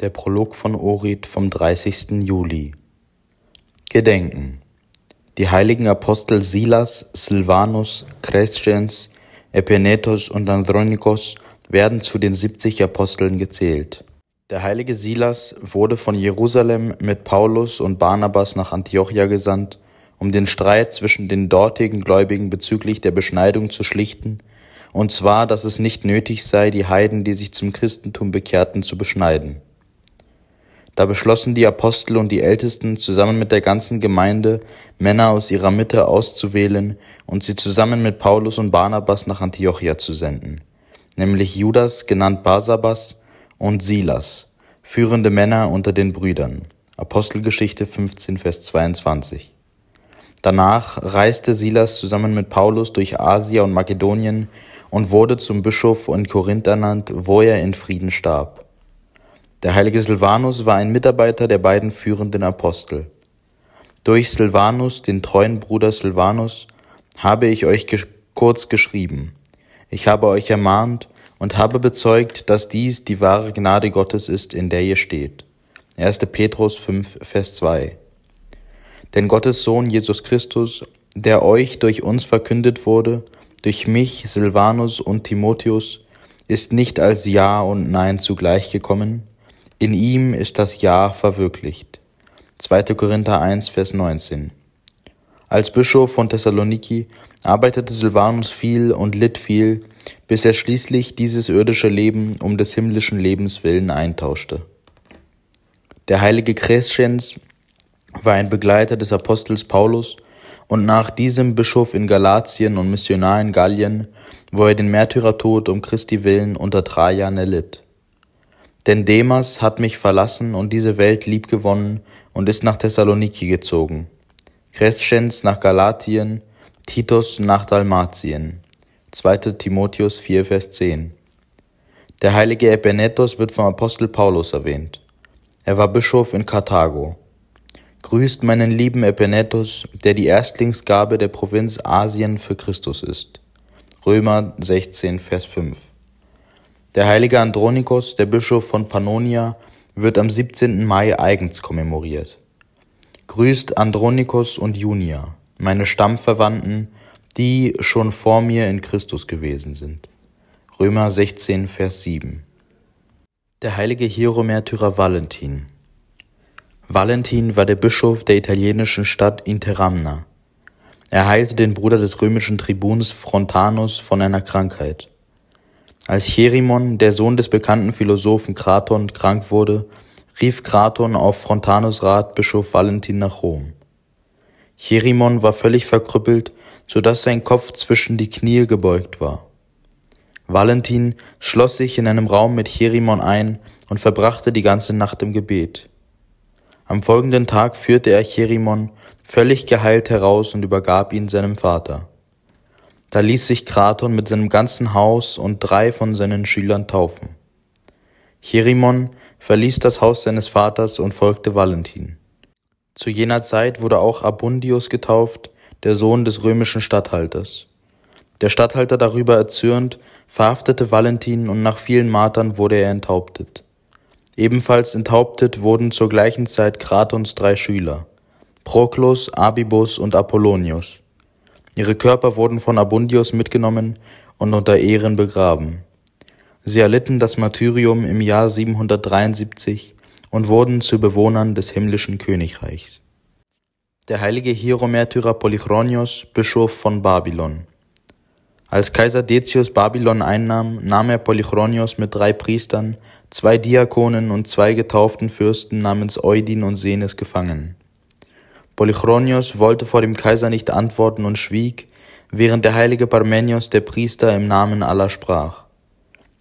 Der Prolog von Orit vom 30. Juli. Gedenken. Die heiligen Apostel Silas, Silvanus, Crescens, Epenetos und Andronikos werden zu den 70 Aposteln gezählt. Der heilige Silas wurde von Jerusalem mit Paulus und Barnabas nach Antiochia gesandt, um den Streit zwischen den dortigen Gläubigen bezüglich der Beschneidung zu schlichten, und zwar, dass es nicht nötig sei, die Heiden, die sich zum Christentum bekehrten, zu beschneiden. Da beschlossen die Apostel und die Ältesten zusammen mit der ganzen Gemeinde, Männer aus ihrer Mitte auszuwählen und sie zusammen mit Paulus und Barnabas nach Antiochia zu senden, nämlich Judas, genannt Barsabas, und Silas, führende Männer unter den Brüdern. Apostelgeschichte 15, Vers 22. Danach reiste Silas zusammen mit Paulus durch Asia und Makedonien und wurde zum Bischof in Korinth ernannt, wo er in Frieden starb. Der heilige Silvanus war ein Mitarbeiter der beiden führenden Apostel. Durch Silvanus, den treuen Bruder Silvanus, habe ich euch ges kurz geschrieben. Ich habe euch ermahnt und habe bezeugt, dass dies die wahre Gnade Gottes ist, in der ihr steht. 1. Petrus 5, Vers 2. Denn Gottes Sohn Jesus Christus, der euch durch uns verkündet wurde, durch mich, Silvanus und Timotheus, ist nicht als Ja und Nein zugleich gekommen, in ihm ist das Ja verwirklicht. 2. Korinther 1, Vers 19. Als Bischof von Thessaloniki arbeitete Silvanus viel und litt viel, bis er schließlich dieses irdische Leben um des himmlischen Lebens willen eintauschte. Der heilige Crescens war ein Begleiter des Apostels Paulus und nach diesem Bischof in Galatien und Missionar in Gallien, wo er den Märtyrertod um Christi willen unter Trajan erlitt. Denn Demas hat mich verlassen und diese Welt liebgewonnen und ist nach Thessaloniki gezogen, Crescens nach Galatien, Titus nach Dalmatien. 2. Timotheus 4, Vers 10. Der heilige Epenetos wird vom Apostel Paulus erwähnt. Er war Bischof in Karthago. Grüßt meinen lieben Epenetos, der die Erstlingsgabe der Provinz Asien für Christus ist. Römer 16, Vers 5. Der heilige Andronikos, der Bischof von Pannonia, wird am 17. Mai eigens kommemoriert. Grüßt Andronikos und Junia, meine Stammverwandten, die schon vor mir in Christus gewesen sind. Römer 16, Vers 7. Der heilige Hieromärtyrer Valentin. Valentin war der Bischof der italienischen Stadt Interamna. Er heilte den Bruder des römischen Tribuns Frontanus von einer Krankheit. Als Cherimon, der Sohn des bekannten Philosophen Kraton, krank wurde, rief Kraton auf Frontanus Rat Bischof Valentin nach Rom. Cherimon war völlig verkrüppelt, so dass sein Kopf zwischen die Knie gebeugt war. Valentin schloss sich in einem Raum mit Cherimon ein und verbrachte die ganze Nacht im Gebet. Am folgenden Tag führte er Cherimon völlig geheilt heraus und übergab ihn seinem Vater. Da ließ sich Kraton mit seinem ganzen Haus und drei von seinen Schülern taufen. Chirimon verließ das Haus seines Vaters und folgte Valentin. Zu jener Zeit wurde auch Abundius getauft, der Sohn des römischen Statthalters. Der Statthalter darüber erzürnt, verhaftete Valentin und nach vielen Martern wurde er enthauptet. Ebenfalls enthauptet wurden zur gleichen Zeit Kratons drei Schüler, Proklos, Abibus und Apollonius. Ihre Körper wurden von Abundius mitgenommen und unter Ehren begraben. Sie erlitten das Martyrium im Jahr 773 und wurden zu Bewohnern des himmlischen Königreichs. Der heilige Hieromärtyrer Polychronios, Bischof von Babylon. Als Kaiser Decius Babylon einnahm, nahm er Polychronios mit drei Priestern, zwei Diakonen und zwei getauften Fürsten namens Eudin und Senes gefangen. Polychronios wollte vor dem Kaiser nicht antworten und schwieg, während der heilige Parmenios, der Priester, im Namen aller sprach.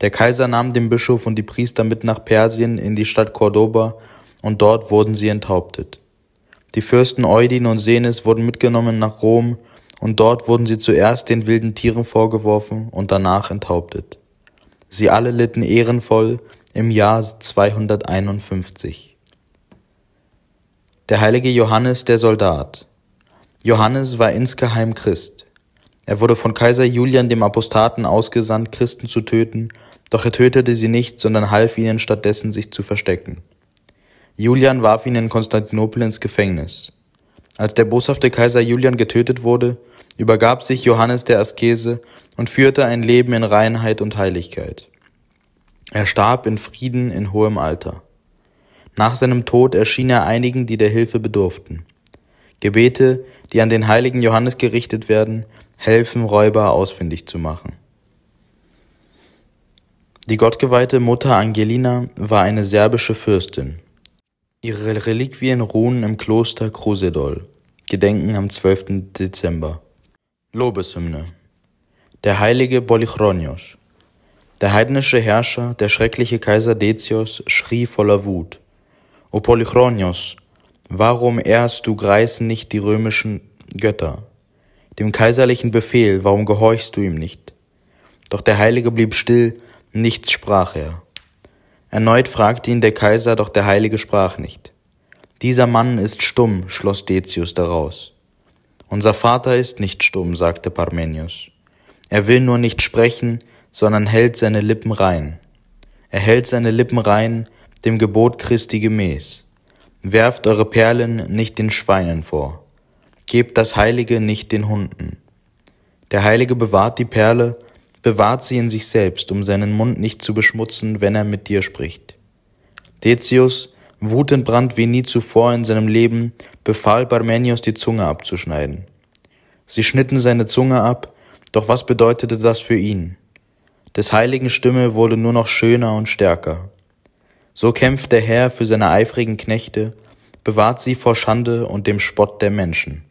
Der Kaiser nahm den Bischof und die Priester mit nach Persien in die Stadt Cordoba, und dort wurden sie enthauptet. Die Fürsten Eudin und Senes wurden mitgenommen nach Rom, und dort wurden sie zuerst den wilden Tieren vorgeworfen und danach enthauptet. Sie alle litten ehrenvoll im Jahr 251. Der heilige Johannes der Soldat. Johannes war insgeheim Christ. Er wurde von Kaiser Julian dem Apostaten ausgesandt, Christen zu töten, doch er tötete sie nicht, sondern half ihnen stattdessen, sich zu verstecken. Julian warf ihn in Konstantinopel ins Gefängnis. Als der boshafte Kaiser Julian getötet wurde, übergab sich Johannes der Askese und führte ein Leben in Reinheit und Heiligkeit. Er starb in Frieden in hohem Alter. Nach seinem Tod erschien er einigen, die der Hilfe bedurften. Gebete, die an den heiligen Johannes gerichtet werden, helfen Räuber ausfindig zu machen. Die gottgeweihte Mutter Angelina war eine serbische Fürstin. Ihre Reliquien ruhen im Kloster Krusedol, gedenken am 12. Dezember. Lobeshymne Der heilige Bolichronios. Der heidnische Herrscher, der schreckliche Kaiser Decius, schrie voller Wut. O Polychronios, warum ehrst du Greisen nicht die römischen Götter? Dem kaiserlichen Befehl, warum gehorchst du ihm nicht? Doch der Heilige blieb still, nichts sprach er. Erneut fragte ihn der Kaiser, doch der Heilige sprach nicht. Dieser Mann ist stumm, schloss Decius daraus. Unser Vater ist nicht stumm, sagte Parmenius. Er will nur nicht sprechen, sondern hält seine Lippen rein. Er hält seine Lippen rein, dem Gebot Christi gemäß. Werft eure Perlen nicht den Schweinen vor, gebt das Heilige nicht den Hunden. Der Heilige bewahrt die Perle, bewahrt sie in sich selbst, um seinen Mund nicht zu beschmutzen, wenn er mit dir spricht. Decius, wutentbrannt wie nie zuvor in seinem Leben, befahl Parmenius, die Zunge abzuschneiden. Sie schnitten seine Zunge ab, doch was bedeutete das für ihn? Des Heiligen Stimme wurde nur noch schöner und stärker. So kämpft der Herr für seine eifrigen Knechte, bewahrt sie vor Schande und dem Spott der Menschen.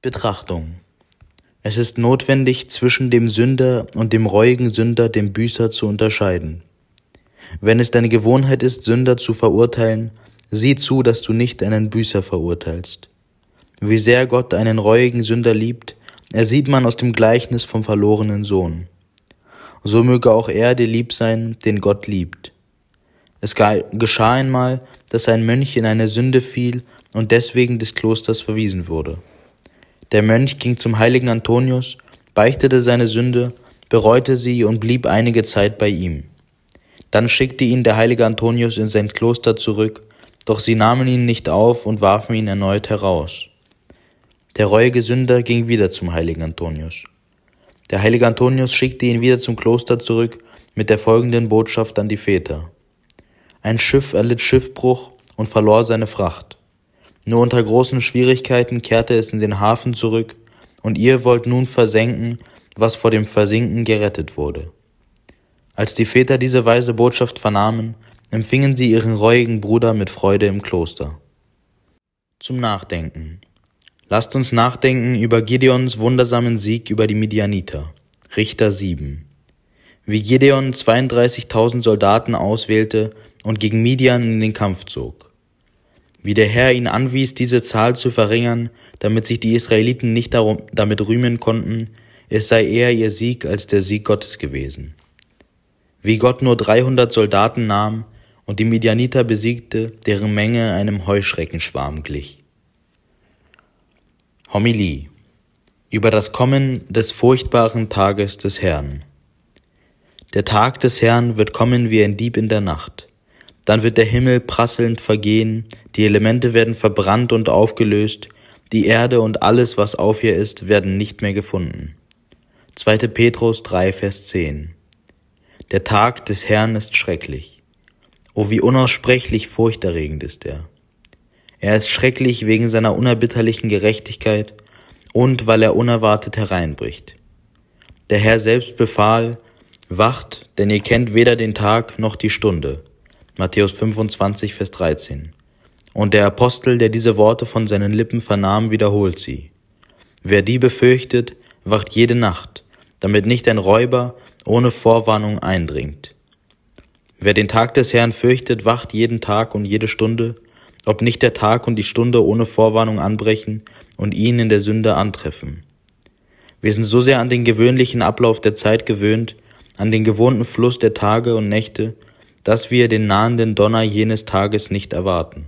Betrachtung Es ist notwendig, zwischen dem Sünder und dem reuigen Sünder, dem Büßer, zu unterscheiden. Wenn es deine Gewohnheit ist, Sünder zu verurteilen, sieh zu, dass du nicht einen Büßer verurteilst. Wie sehr Gott einen reuigen Sünder liebt, ersieht man aus dem Gleichnis vom verlorenen Sohn. So möge auch er dir lieb sein, den Gott liebt. Es geschah einmal, dass ein Mönch in eine Sünde fiel und deswegen des Klosters verwiesen wurde. Der Mönch ging zum heiligen Antonius, beichtete seine Sünde, bereute sie und blieb einige Zeit bei ihm. Dann schickte ihn der heilige Antonius in sein Kloster zurück, doch sie nahmen ihn nicht auf und warfen ihn erneut heraus. Der reuige Sünder ging wieder zum heiligen Antonius. Der heilige Antonius schickte ihn wieder zum Kloster zurück mit der folgenden Botschaft an die Väter. Ein Schiff erlitt Schiffbruch und verlor seine Fracht. Nur unter großen Schwierigkeiten kehrte es in den Hafen zurück, und ihr wollt nun versenken, was vor dem Versinken gerettet wurde. Als die Väter diese weise Botschaft vernahmen, empfingen sie ihren reuigen Bruder mit Freude im Kloster. Zum Nachdenken. Lasst uns nachdenken über Gideons wundersamen Sieg über die Midianiter. Richter 7 wie Gideon 32.000 Soldaten auswählte und gegen Midian in den Kampf zog. Wie der Herr ihn anwies, diese Zahl zu verringern, damit sich die Israeliten nicht darum, damit rühmen konnten, es sei eher ihr Sieg als der Sieg Gottes gewesen. Wie Gott nur 300 Soldaten nahm und die Midianiter besiegte, deren Menge einem Heuschreckenschwarm glich. Homilie über das Kommen des furchtbaren Tages des Herrn. Der Tag des Herrn wird kommen wie ein Dieb in der Nacht. Dann wird der Himmel prasselnd vergehen, die Elemente werden verbrannt und aufgelöst, die Erde und alles, was auf ihr ist, werden nicht mehr gefunden. 2. Petrus 3, Vers 10 Der Tag des Herrn ist schrecklich. O oh, wie unaussprechlich furchterregend ist er. Er ist schrecklich wegen seiner unerbitterlichen Gerechtigkeit und weil er unerwartet hereinbricht. Der Herr selbst befahl, Wacht, denn ihr kennt weder den Tag noch die Stunde. Matthäus 25, Vers 13. Und der Apostel, der diese Worte von seinen Lippen vernahm, wiederholt sie. Wer die befürchtet, wacht jede Nacht, damit nicht ein Räuber ohne Vorwarnung eindringt. Wer den Tag des Herrn fürchtet, wacht jeden Tag und jede Stunde, ob nicht der Tag und die Stunde ohne Vorwarnung anbrechen und ihn in der Sünde antreffen. Wir sind so sehr an den gewöhnlichen Ablauf der Zeit gewöhnt, an den gewohnten Fluss der Tage und Nächte, dass wir den nahenden Donner jenes Tages nicht erwarten,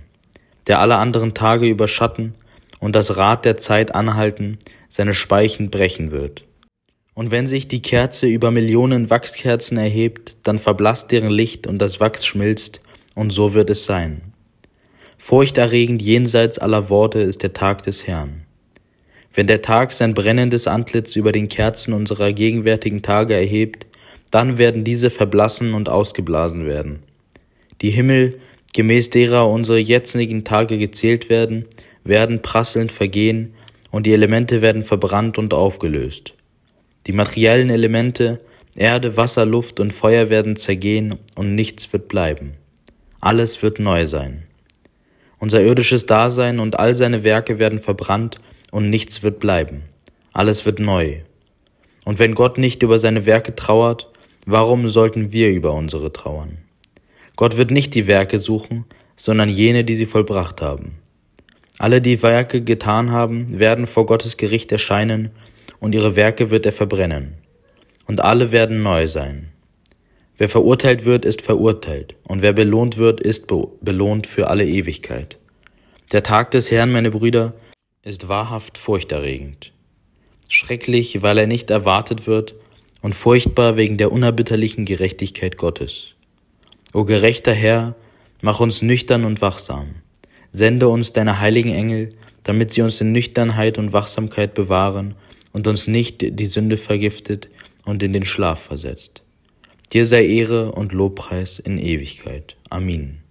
der alle anderen Tage überschatten und das Rad der Zeit anhalten, seine Speichen brechen wird. Und wenn sich die Kerze über Millionen Wachskerzen erhebt, dann verblasst deren Licht und das Wachs schmilzt, und so wird es sein. Furchterregend jenseits aller Worte ist der Tag des Herrn. Wenn der Tag sein brennendes Antlitz über den Kerzen unserer gegenwärtigen Tage erhebt, dann werden diese verblassen und ausgeblasen werden. Die Himmel, gemäß derer unsere jetzigen Tage gezählt werden, werden prasselnd vergehen, und die Elemente werden verbrannt und aufgelöst. Die materiellen Elemente, Erde, Wasser, Luft und Feuer werden zergehen, und nichts wird bleiben. Alles wird neu sein. Unser irdisches Dasein und all seine Werke werden verbrannt, und nichts wird bleiben. Alles wird neu. Und wenn Gott nicht über seine Werke trauert, Warum sollten wir über unsere trauern? Gott wird nicht die Werke suchen, sondern jene, die sie vollbracht haben. Alle, die Werke getan haben, werden vor Gottes Gericht erscheinen, und ihre Werke wird er verbrennen. Und alle werden neu sein. Wer verurteilt wird, ist verurteilt, und wer belohnt wird, ist be belohnt für alle Ewigkeit. Der Tag des Herrn, meine Brüder, ist wahrhaft furchterregend. Schrecklich, weil er nicht erwartet wird und furchtbar wegen der unerbitterlichen Gerechtigkeit Gottes. O gerechter Herr, mach uns nüchtern und wachsam. Sende uns deine heiligen Engel, damit sie uns in Nüchternheit und Wachsamkeit bewahren und uns nicht die Sünde vergiftet und in den Schlaf versetzt. Dir sei Ehre und Lobpreis in Ewigkeit. Amen.